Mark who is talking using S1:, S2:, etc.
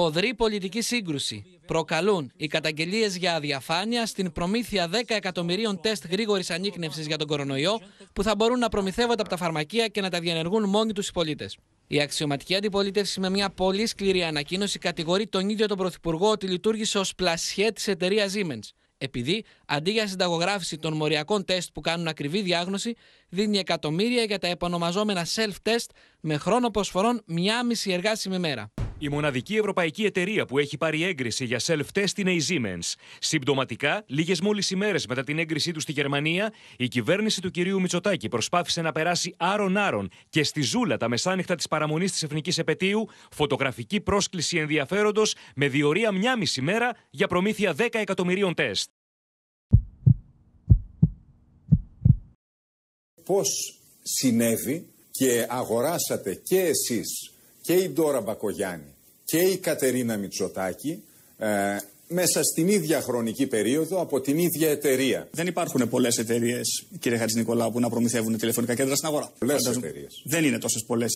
S1: Φοδρή πολιτική σύγκρουση. Προκαλούν οι καταγγελίες για αδιαφάνεια στην προμήθεια 10 εκατομμυρίων τεστ γρήγορης ανείχνευσης για τον κορονοϊό, που θα μπορούν να προμηθεύονται από τα φαρμακεία και να τα διενεργούν μόνοι τους οι πολίτες. Η αξιωματική αντιπολίτευση με μια πολύ σκληρή ανακοίνωση κατηγορεί τον ίδιο τον Πρωθυπουργό ότι λειτουργήσε ως πλασιέ της εταιρείας Siemens. Επειδή αντί για συνταγογράφηση των μοριακών τεστ που κάνουν ακριβή διάγνωση, δίνει εκατομμύρια για τα επανομαζόμενα self-test με χρόνο προσφορών μία μισή εργάσιμη μέρα. Η μοναδική ευρωπαϊκή
S2: εταιρεία που έχει πάρει έγκριση για self-test είναι η Siemens. Συμπτωματικά, λίγες μόλις ημέρες μετά την έγκρισή τους στη Γερμανία, η κυβέρνηση του κυρίου Μητσοτάκη προσπάθησε να περάσει άρον-άρον και στη ζούλα τα μεσάνυχτα της παραμονής της Εθνικής Επαιτίου φωτογραφική πρόσκληση ενδιαφέροντος με διορία μια μισή μέρα για προμήθεια 10 εκατομμυρίων τεστ.
S3: Πώς συνέβη και αγοράσατε και εσείς και η Ντόρα Μπακογιάννη και η Κατερίνα Μητσοτάκη ε, μέσα στην ίδια χρονική περίοδο από την ίδια εταιρεία. Δεν υπάρχουν πολλές εταιρείες, κύριε Χατζη Νικολάου, που να προμηθεύουν τηλεφωνικά κέντρα στην αγορά. Πολλές εταιρείες. Δεν είναι τόσες πολλές